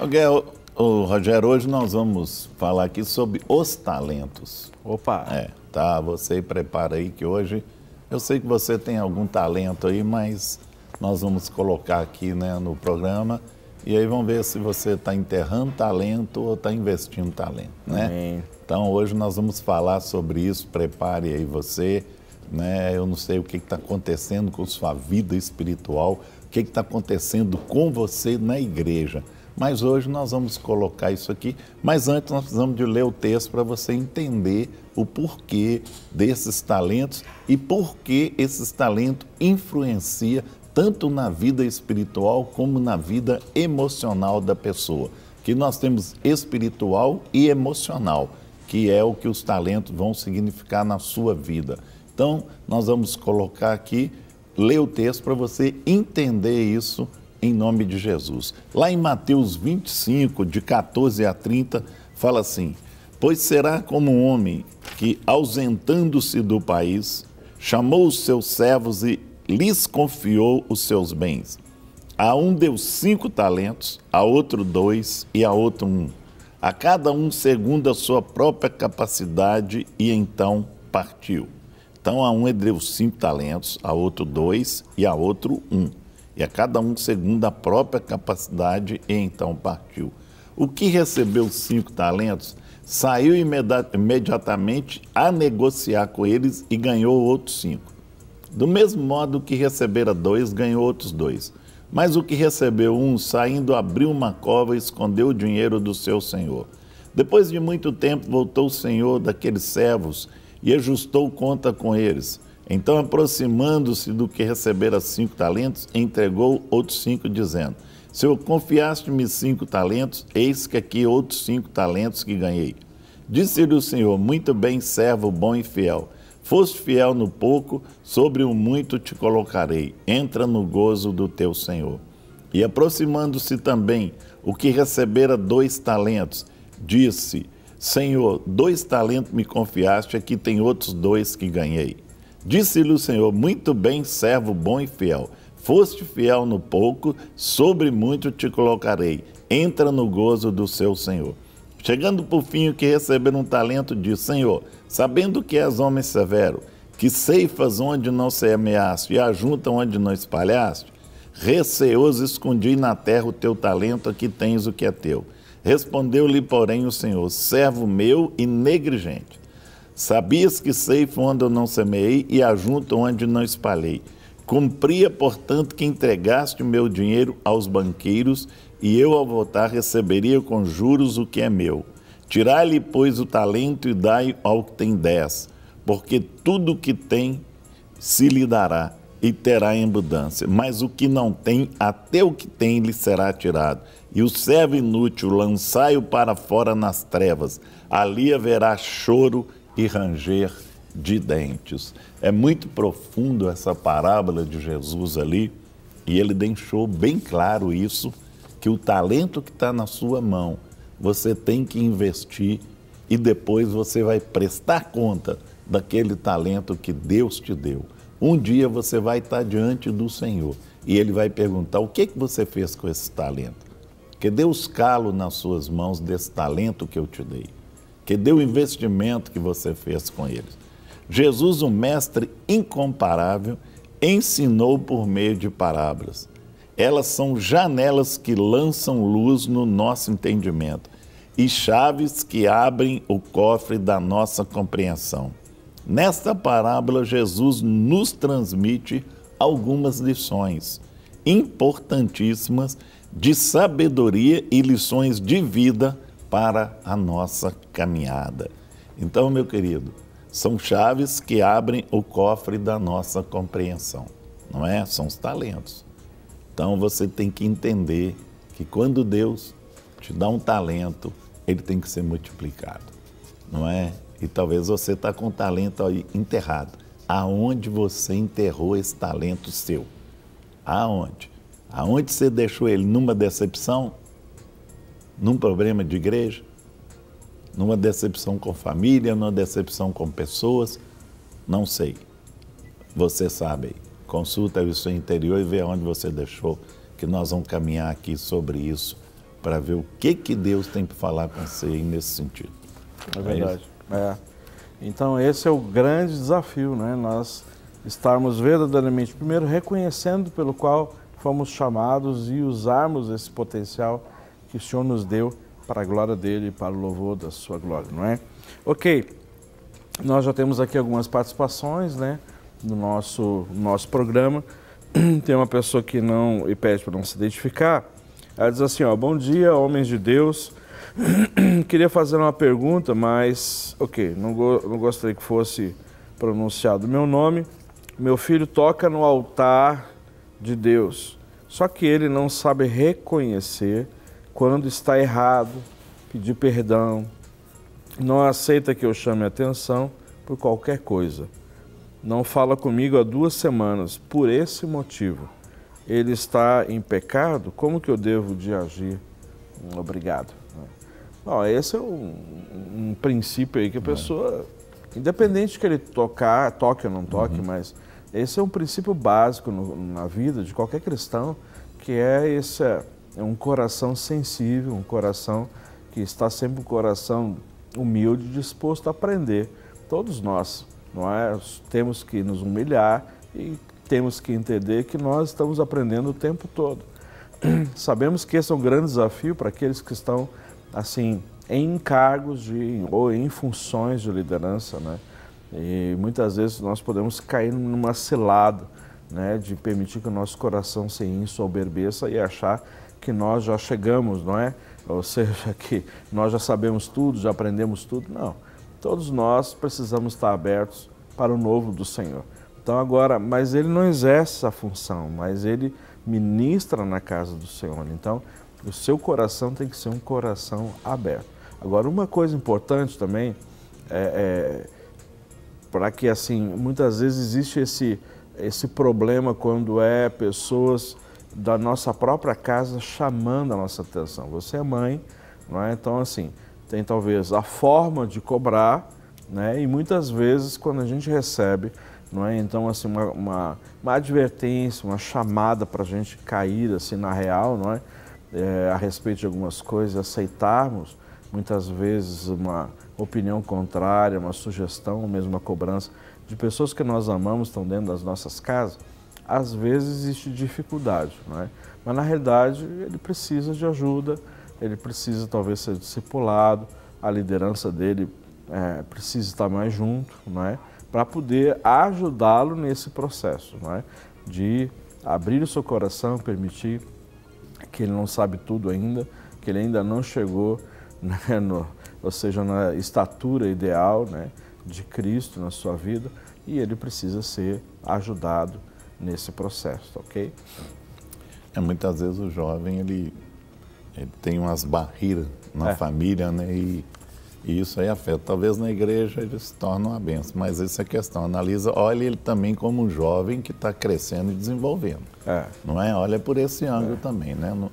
Miguel, o Rogério, hoje nós vamos falar aqui sobre os talentos. Opa! É, tá, você prepara aí que hoje eu sei que você tem algum talento aí, mas nós vamos colocar aqui né, no programa e aí vamos ver se você está enterrando talento ou está investindo talento, né? Amém. Então hoje nós vamos falar sobre isso, prepare aí você, né? Eu não sei o que está acontecendo com sua vida espiritual, o que está acontecendo com você na igreja. Mas hoje nós vamos colocar isso aqui, mas antes nós precisamos de ler o texto para você entender o porquê desses talentos e por que esses talentos influencia tanto na vida espiritual como na vida emocional da pessoa. Que nós temos espiritual e emocional, que é o que os talentos vão significar na sua vida. Então, nós vamos colocar aqui, ler o texto para você entender isso em nome de Jesus. Lá em Mateus 25, de 14 a 30, fala assim: Pois será como um homem que, ausentando-se do país, chamou os seus servos e lhes confiou os seus bens. A um deu cinco talentos, a outro dois e a outro um. A cada um segundo a sua própria capacidade e então partiu. Então a um é deu cinco talentos, a outro dois e a outro um e a cada um segundo a própria capacidade, e então partiu. O que recebeu cinco talentos saiu imediatamente a negociar com eles e ganhou outros cinco. Do mesmo modo que recebera dois, ganhou outros dois. Mas o que recebeu um, saindo, abriu uma cova e escondeu o dinheiro do seu senhor. Depois de muito tempo, voltou o senhor daqueles servos e ajustou conta com eles. Então, aproximando-se do que recebera cinco talentos, entregou outros cinco, dizendo: Senhor, confiaste-me cinco talentos, eis que aqui outros cinco talentos que ganhei. Disse-lhe o Senhor: Muito bem, servo bom e fiel. Foste fiel no pouco, sobre o muito te colocarei. Entra no gozo do teu Senhor. E aproximando-se também o que recebera dois talentos, disse: Senhor, dois talentos me confiaste, aqui tem outros dois que ganhei. Disse-lhe o Senhor: Muito bem, servo bom e fiel. Foste fiel no pouco, sobre muito te colocarei. Entra no gozo do seu Senhor. Chegando por fim, o que receberam um talento, disse Senhor, sabendo que és homem severo, que ceifas onde não semeaste e ajunta onde não espalhaste, receoso escondi na terra o teu talento, aqui tens o que é teu. Respondeu-lhe, porém, o Senhor: Servo meu e negligente Sabias que ceifo onde eu não semeei e ajunto onde não espalhei. Cumpria, portanto, que entregaste o meu dinheiro aos banqueiros, e eu, ao voltar, receberia com juros o que é meu. Tirai-lhe, pois, o talento e dai ao que tem dez, porque tudo o que tem se lhe dará e terá em abundância. Mas o que não tem, até o que tem lhe será tirado. E o servo inútil, lançai-o para fora nas trevas. Ali haverá choro e ranger de dentes. É muito profundo essa parábola de Jesus ali e ele deixou bem claro isso que o talento que está na sua mão você tem que investir e depois você vai prestar conta daquele talento que Deus te deu. Um dia você vai estar tá diante do Senhor e ele vai perguntar: o que, que você fez com esse talento? Que Deus os nas suas mãos desse talento que eu te dei que deu o investimento que você fez com eles. Jesus, um mestre incomparável, ensinou por meio de parábolas. Elas são janelas que lançam luz no nosso entendimento e chaves que abrem o cofre da nossa compreensão. Nesta parábola, Jesus nos transmite algumas lições importantíssimas de sabedoria e lições de vida para a nossa caminhada. Então, meu querido, são chaves que abrem o cofre da nossa compreensão, não é? São os talentos. Então você tem que entender que quando Deus te dá um talento, ele tem que ser multiplicado, não é? E talvez você está com o talento aí enterrado. Aonde você enterrou esse talento seu? Aonde? Aonde você deixou ele? Numa decepção? num problema de igreja, numa decepção com família, numa decepção com pessoas, não sei. Você sabe, consulta o seu interior e vê onde você deixou, que nós vamos caminhar aqui sobre isso para ver o que que Deus tem para falar com você nesse sentido. É, é verdade. É é. Então esse é o grande desafio, né? Nós estarmos verdadeiramente primeiro reconhecendo pelo qual fomos chamados e usarmos esse potencial que o Senhor nos deu para a glória dele, e para o louvor da sua glória, não é? Ok, nós já temos aqui algumas participações, né? No nosso, nosso programa. Tem uma pessoa que não e pede para não se identificar. Ela diz assim: ó, Bom dia, homens de Deus. Queria fazer uma pergunta, mas ok, não, go não gostaria que fosse pronunciado meu nome. Meu filho toca no altar de Deus, só que ele não sabe reconhecer quando está errado, pedir perdão, não aceita que eu chame atenção por qualquer coisa. Não fala comigo há duas semanas por esse motivo. Ele está em pecado, como que eu devo de agir? Hum, obrigado. Não, esse é um, um princípio aí que a é. pessoa, independente que ele tocar, toque ou não uhum. toque, uhum. mas esse é um princípio básico no, na vida de qualquer cristão, que é esse é um coração sensível, um coração que está sempre um coração humilde, disposto a aprender. Todos nós, não é? Temos que nos humilhar e temos que entender que nós estamos aprendendo o tempo todo. Sabemos que esse é um grande desafio para aqueles que estão assim em cargos de, ou em funções de liderança, né? E muitas vezes nós podemos cair numa selada, né? De permitir que o nosso coração se ensoberbeça e achar que nós já chegamos, não é? Ou seja, que nós já sabemos tudo, já aprendemos tudo. Não. Todos nós precisamos estar abertos para o novo do Senhor. Então agora, mas ele não exerce essa função, mas ele ministra na casa do Senhor. Então, o seu coração tem que ser um coração aberto. Agora, uma coisa importante também é, é para que assim, muitas vezes existe esse esse problema quando é pessoas da nossa própria casa chamando a nossa atenção. Você é mãe, não é? Então, assim, tem talvez a forma de cobrar, né? E muitas vezes, quando a gente recebe, não é? Então, assim, uma, uma, uma advertência, uma chamada para a gente cair, assim, na real, não é? é? A respeito de algumas coisas, aceitarmos, muitas vezes, uma opinião contrária, uma sugestão, mesmo uma cobrança de pessoas que nós amamos estão dentro das nossas casas às vezes existe dificuldade, é, mas na realidade ele precisa de ajuda, ele precisa talvez ser discipulado, a liderança dele é, precisa estar mais junto, é, para poder ajudá-lo nesse processo, é, de abrir o seu coração, permitir que ele não sabe tudo ainda, que ele ainda não chegou, né, no, ou seja, na estatura ideal né, de Cristo na sua vida, e ele precisa ser ajudado nesse processo, ok? É, muitas vezes o jovem ele, ele tem umas barreiras na é. família, né? E, e, isso aí afeta. Talvez na igreja ele se torne uma benção, mas essa é a questão. Analisa, olha ele também como um jovem que está crescendo e desenvolvendo. É. Não é? Olha por esse ângulo é. também, né? Não,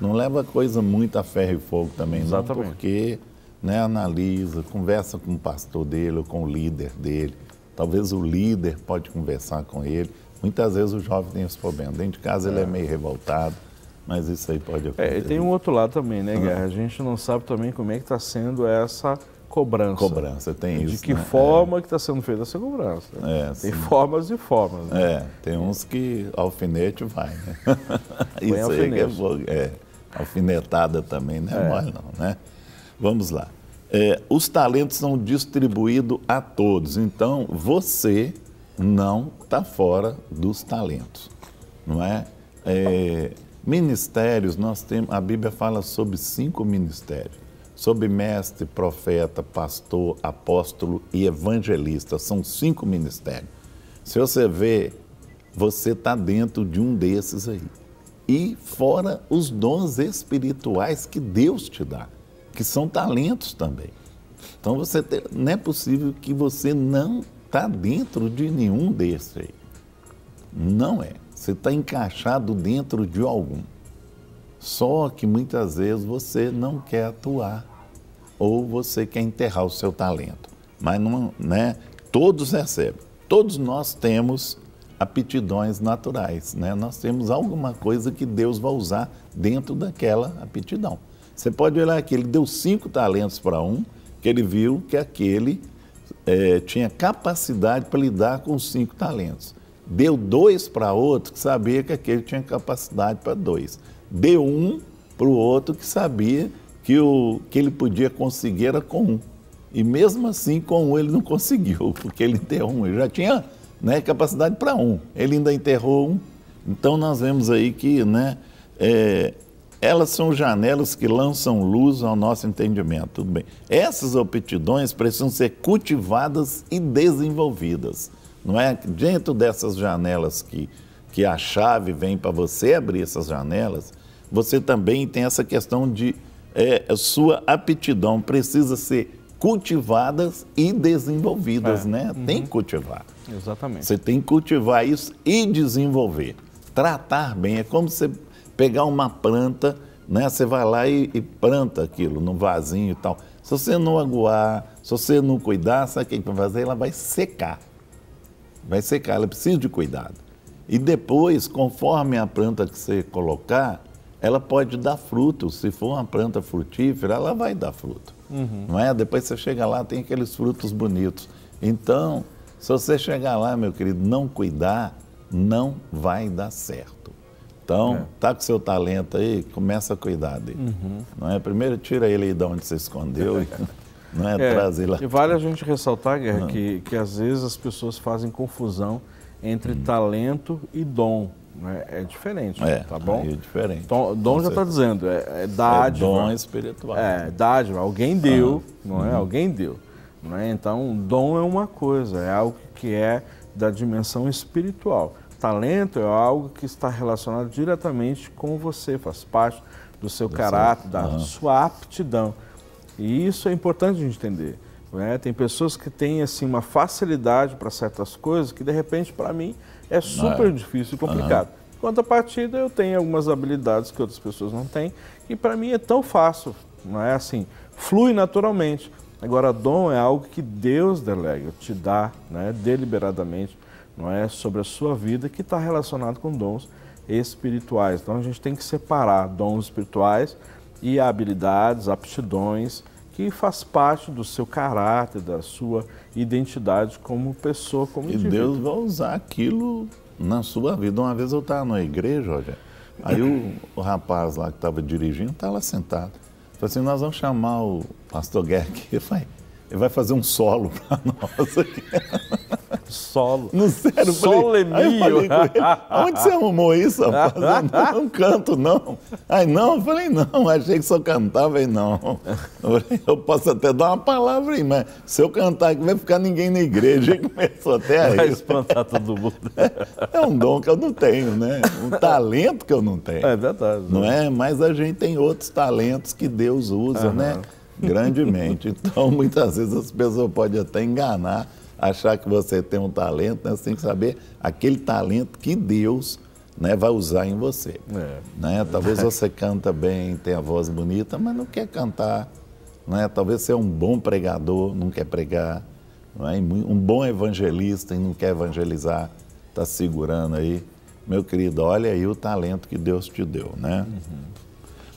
não leva coisa muito a ferro e fogo também, Exatamente. não, porque né, analisa, conversa com o pastor dele ou com o líder dele. Talvez o líder pode conversar com ele Muitas vezes o jovem tem esse problema. Dentro de casa ele é, é. meio revoltado, mas isso aí pode acontecer. É, e tem um outro lado também, né, hum. Guerra? A gente não sabe também como é que está sendo essa cobrança. Cobrança, tem de isso. De que né? É. forma é. que está sendo feita essa cobrança. É, tem sim. formas e formas. Né? É, tem uns que alfinete vai, né? isso aí é, bom, é alfinetada também, não né? é, é. não, né? Vamos lá. É, os talentos são distribuídos a todos. Então, você não está fora dos talentos, não é? é? Ministérios, nós temos, a Bíblia fala sobre cinco ministérios, sobre mestre, profeta, pastor, apóstolo e evangelista, são cinco ministérios. Se você vê, você está dentro de um desses aí. E fora os dons espirituais que Deus te dá, que são talentos também. Então você não é possível que você não está dentro de nenhum desses aí. Não é. Você está encaixado dentro de algum. Só que muitas vezes você não quer atuar ou você quer enterrar o seu talento. Mas não, né? Todos recebem. Todos nós temos aptidões naturais, né? Nós temos alguma coisa que Deus vai usar dentro daquela aptidão. Você pode olhar aqui, ele deu cinco talentos para um, que ele viu que aquele é, tinha capacidade para lidar com cinco talentos. Deu dois para outro que sabia que aquele tinha capacidade para dois. Deu um para o outro que sabia que o que ele podia conseguir era com um. E mesmo assim, com um ele não conseguiu, porque ele enterrou um. Ele já tinha né, capacidade para um. Ele ainda enterrou um. Então nós vemos aí que né, é, elas são janelas que lançam luz ao nosso entendimento. Tudo bem. Essas aptidões precisam ser cultivadas e desenvolvidas. Não é dentro dessas janelas que, que a chave vem para você abrir essas janelas, você também tem essa questão de é, sua aptidão precisa ser cultivadas e desenvolvidas, é. né? Uhum. Tem que cultivar. Exatamente. Você tem que cultivar isso e desenvolver. Tratar bem é como você Pegar uma planta, né? Você vai lá e, e planta aquilo num vasinho e tal. Se você não aguar, se você não cuidar, sabe o que vai fazer? Ela vai secar. Vai secar, ela precisa de cuidado. E depois, conforme a planta que você colocar, ela pode dar fruto. Se for uma planta frutífera, ela vai dar fruto. Uhum. Não é? Depois você chega lá, tem aqueles frutos bonitos. Então, se você chegar lá, meu querido, não cuidar, não vai dar certo. Então, é. tá com seu talento aí, começa a cuidar dele. Uhum. Não é? Primeiro tira ele de onde se escondeu. não é, é traz ele lá. E vale a gente ressaltar, Guerra, que, que às vezes as pessoas fazem confusão entre hum. talento e dom. Né? É diferente, é, tá bom? É diferente. Então, dom já está dizendo, é, é, é dádiva. É dom espiritual. É, dádiva. Alguém deu, ah, não é? Hum. Alguém deu. Não é? Então, dom é uma coisa, é algo que é da dimensão espiritual talento é algo que está relacionado diretamente com você, faz parte do seu Exato. caráter, da uhum. sua aptidão. E isso é importante gente entender. Né? Tem pessoas que têm assim, uma facilidade para certas coisas que, de repente, para mim, é super é. difícil e complicado. Uhum. Quanto a partida, eu tenho algumas habilidades que outras pessoas não têm e, para mim, é tão fácil. Não é assim, flui naturalmente. Agora, dom é algo que Deus delega, te dá né, deliberadamente não é? sobre a sua vida que está relacionado com dons espirituais. Então a gente tem que separar dons espirituais e habilidades, aptidões que faz parte do seu caráter, da sua identidade como pessoa, como e indivíduo. E Deus vai usar aquilo na sua vida. Uma vez eu estava na igreja, olha, aí o, o rapaz lá que estava dirigindo estava sentado. Falei assim, nós vamos chamar o pastor Guerra aqui, ele vai, ele vai fazer um solo para nós aqui solo. No sério, solo é mio. Onde você arrumou isso, rapaz? Eu não canto, não. Aí, não, eu falei, não, achei que só cantava, aí não. Eu, falei, eu posso até dar uma palavra aí, mas se eu cantar aqui, vai ficar ninguém na igreja. E começou até aí. Vai espantar todo mundo. É, é, um dom que eu não tenho, né? Um talento que eu não tenho. É verdade. Não é? Mas a gente tem outros talentos que Deus usa, uhum. né? grandemente. Então, muitas vezes as pessoas podem até enganar achar que você tem um talento, né? você tem que saber aquele talento que Deus né, vai usar em você. É. Né? Talvez você canta bem, tem a voz bonita, mas não quer cantar. Né? Talvez você é um bom pregador, não quer pregar. Não é? Um bom evangelista e não quer evangelizar, está segurando aí. Meu querido, olha aí o talento que Deus te deu, né? Uhum.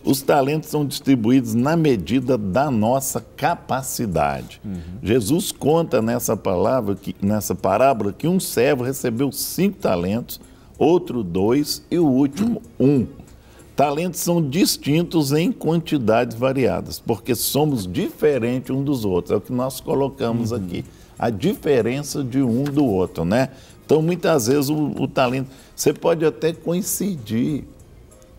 Os talentos são distribuídos na medida da nossa capacidade. Uhum. Jesus conta nessa palavra, que, nessa parábola, que um servo recebeu cinco talentos, outro dois e o último hum. um. Talentos são distintos em quantidades variadas, porque somos diferentes um dos outros. É o que nós colocamos uhum. aqui, a diferença de um do outro, né? Então, muitas vezes o, o talento, você pode até coincidir,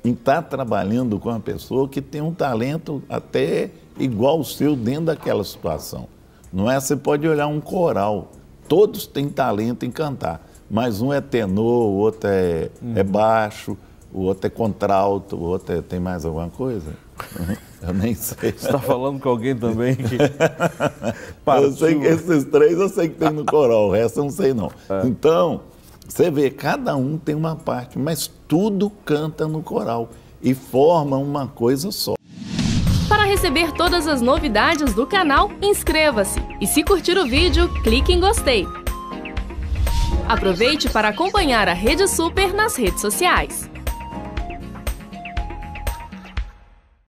em estar tá trabalhando com uma pessoa que tem um talento até igual o seu dentro daquela situação. Não é? Você pode olhar um coral, todos têm talento em cantar, mas um é tenor, o outro é, uhum. é baixo, o outro é contralto, o outro é, tem mais alguma coisa? Eu nem sei. Você está falando com alguém também que. eu sei que esses três eu sei que tem no coral, o resto eu não sei não. É. Então, você vê, cada um tem uma parte, mas tudo canta no coral e forma uma coisa só. Para receber todas as novidades do canal, inscreva-se e se curtir o vídeo, clique em gostei. Aproveite para acompanhar a Rede Super nas redes sociais.